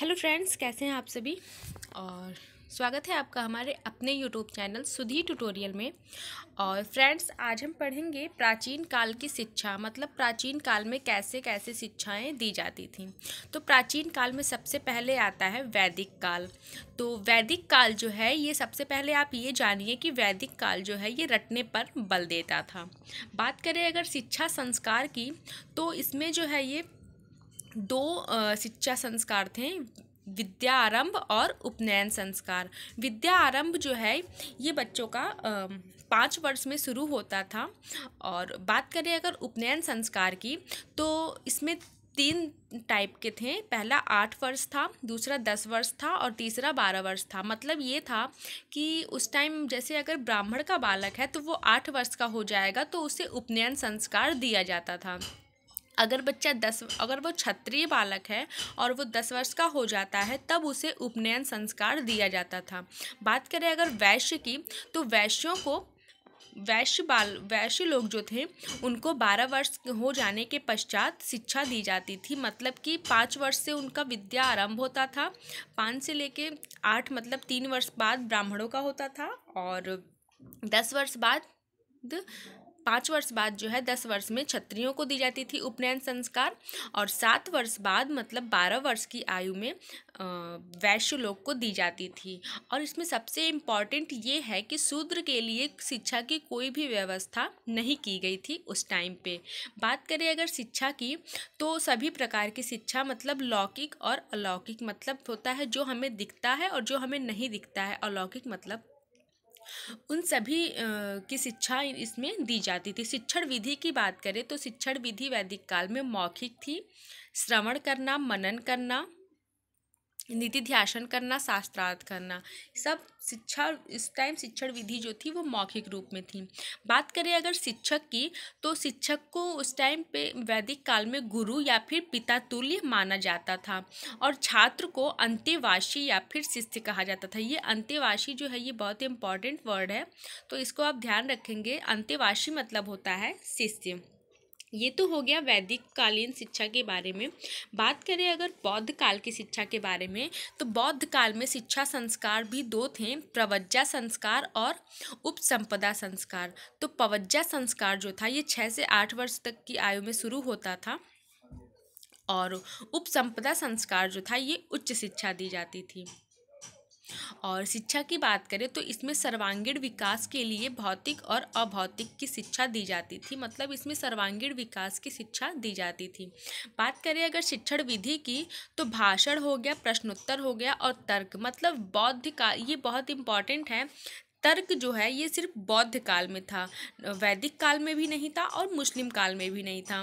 hello friends कैसे हैं आप सभी और स्वागत है आपका हमारे अपने यूट्यूब चैनल सुधी ट्यूटोरियल में और फ्रेंड्स आज हम पढ़ेंगे प्राचीन काल की शिक्षा मतलब प्राचीन काल में कैसे कैसे शिक्षाएं दी जाती थीं तो प्राचीन काल में सबसे पहले आता है वैदिक काल तो वैदिक काल जो है ये सबसे पहले आप ये जानिए कि वैदिक काल जो है ये रटने पर बल देता था बात करें अगर शिक्षा संस्कार की तो इसमें जो है ये दो शिक्षा संस्कार थे विद्या आरंभ और उपनयन संस्कार विद्या आरंभ जो है ये बच्चों का पाँच वर्ष में शुरू होता था और बात करें अगर उपनयन संस्कार की तो इसमें तीन टाइप के थे पहला आठ वर्ष था दूसरा दस वर्ष था और तीसरा बारह वर्ष था मतलब ये था कि उस टाइम जैसे अगर ब्राह्मण का बालक है तो वो आठ वर्ष का हो जाएगा तो उसे उपनयन संस्कार दिया जाता था अगर बच्चा दस अगर वो क्षत्रिय बालक है और वो दस वर्ष का हो जाता है तब उसे उपनयन संस्कार दिया जाता था बात करें अगर वैश्य की तो वैश्यों को वैश्य बाल वैश्य लोग जो थे उनको बारह वर्ष हो जाने के पश्चात शिक्षा दी जाती थी मतलब कि पाँच वर्ष से उनका विद्या आरंभ होता था पाँच से लेके आठ मतलब तीन वर्ष बाद ब्राह्मणों का होता था और दस वर्ष बाद पाँच वर्ष बाद जो है दस वर्ष में क्षत्रियों को दी जाती थी उपनयन संस्कार और सात वर्ष बाद मतलब बारह वर्ष की आयु में वैश्य लोग को दी जाती थी और इसमें सबसे इम्पॉर्टेंट ये है कि शूद्र के लिए शिक्षा की कोई भी व्यवस्था नहीं की गई थी उस टाइम पे बात करें अगर शिक्षा की तो सभी प्रकार की शिक्षा मतलब लौकिक और अलौकिक मतलब होता है जो हमें दिखता है और जो हमें नहीं दिखता है अलौकिक मतलब उन सभी की शिक्षा इसमें दी जाती थी शिक्षण विधि की बात करें तो शिक्षण विधि वैदिक काल में मौखिक थी श्रवण करना मनन करना निधि ध्यासन करना शास्त्रार्थ करना सब शिक्षा इस टाइम शिक्षण विधि जो थी वो मौखिक रूप में थी बात करें अगर शिक्षक की तो शिक्षक को उस टाइम पे वैदिक काल में गुरु या फिर पिता तुल्य माना जाता था और छात्र को अंत्यवासी या फिर शिष्य कहा जाता था ये अंत्यवासी जो है ये बहुत इंपॉर्टेंट वर्ड है तो इसको आप ध्यान रखेंगे अंत्यवासी मतलब होता है शिष्य ये तो हो गया वैदिक कालीन शिक्षा के बारे में बात करें अगर बौद्ध काल की शिक्षा के बारे में तो बौद्ध काल में शिक्षा संस्कार भी दो थे प्रवज्जा संस्कार और उपसंपदा संस्कार तो पवज्जा संस्कार जो था ये छः से आठ वर्ष तक की आयु में शुरू होता था और उपसंपदा संस्कार जो था ये उच्च शिक्षा दी जाती थी और शिक्षा की बात करें तो इसमें सर्वांगीण विकास के लिए भौतिक और अभौतिक की शिक्षा दी जाती थी मतलब इसमें सर्वांगीण विकास की शिक्षा दी जाती थी बात करें अगर शिक्षण विधि की तो भाषण हो गया प्रश्नोत्तर हो गया और तर्क मतलब बौद्ध का ये बहुत इम्पॉर्टेंट है तर्क जो है ये सिर्फ बौद्ध काल में था वैदिक काल में भी नहीं था और मुस्लिम काल में भी नहीं था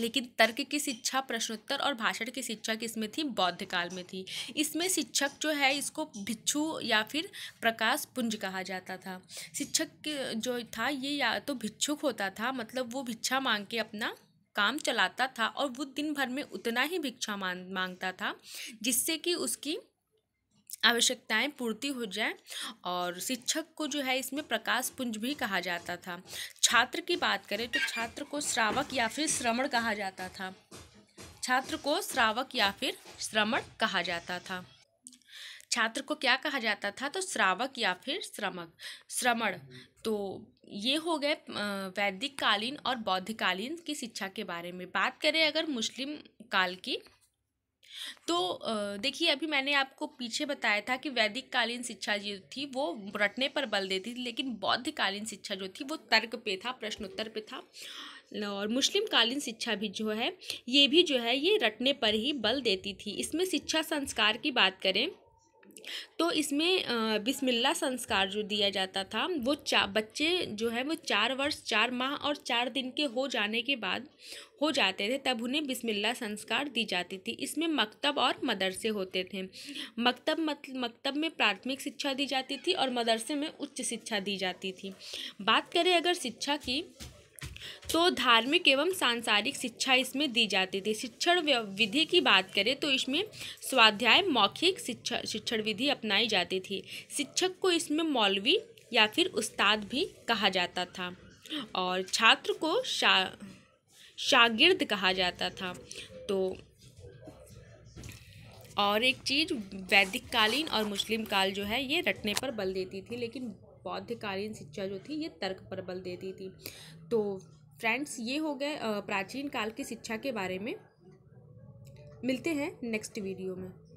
लेकिन तर्क की शिक्षा प्रश्नोत्तर और भाषण की शिक्षा किसमें थी बौद्ध काल में थी इसमें शिक्षक जो है इसको भिक्षु या फिर प्रकाश पुंज कहा जाता था शिक्षक जो था ये या तो भिक्षुक होता था मतलब वो भिक्षा मांग के अपना काम चलाता था और वो दिन भर में उतना ही भिक्षा मांग मांगता था जिससे कि उसकी आवश्यकताएं पूर्ति हो जाए और शिक्षक को जो है इसमें प्रकाश पुंज भी कहा जाता था छात्र की बात करें तो छात्र को श्रावक या फिर श्रवण कहा जाता था छात्र को श्रावक या फिर श्रवण कहा जाता था छात्र को क्या कहा जाता था तो श्रावक या फिर श्रमक श्रमण तो ये हो गए वैदिक कालीन और बौद्धकालीन की शिक्षा के बारे में बात करें अगर मुस्लिम काल की तो देखिए अभी मैंने आपको पीछे बताया था कि वैदिक कालीन शिक्षा जो थी वो रटने पर बल देती थी लेकिन बौद्ध कालीन शिक्षा जो थी वो तर्क पे था प्रश्नोत्तर पे था और मुस्लिम कालीन शिक्षा भी जो है ये भी जो है ये रटने पर ही बल देती थी इसमें शिक्षा संस्कार की बात करें तो इसमें बिस्मिल्ला संस्कार जो दिया जाता था वो चा बच्चे जो है वो चार वर्ष चार माह और चार दिन के हो जाने के बाद हो जाते थे तब उन्हें बिस्मिल्ला संस्कार दी जाती थी इसमें मकतब और मदरसे होते थे मकतब मत, मकतब में प्राथमिक शिक्षा दी जाती थी और मदरसे में उच्च शिक्षा दी जाती थी बात करें अगर शिक्षा की तो धार्मिक एवं सांसारिक शिक्षा इसमें दी जाती थी शिक्षण विधि की बात करें तो इसमें स्वाध्याय मौखिक शिक्षा शिक्षण विधि अपनाई जाती थी शिक्षक को इसमें मौलवी या फिर उस्ताद भी कहा जाता था और छात्र को शा शागिर्द कहा जाता था तो और एक चीज़ वैदिक कालीन और मुस्लिम काल जो है ये रटने पर बल देती थी लेकिन बौद्धकालीन शिक्षा जो थी ये तर्क पर बल देती थी तो फ्रेंड्स ये हो गए प्राचीन काल की शिक्षा के बारे में मिलते हैं नेक्स्ट वीडियो में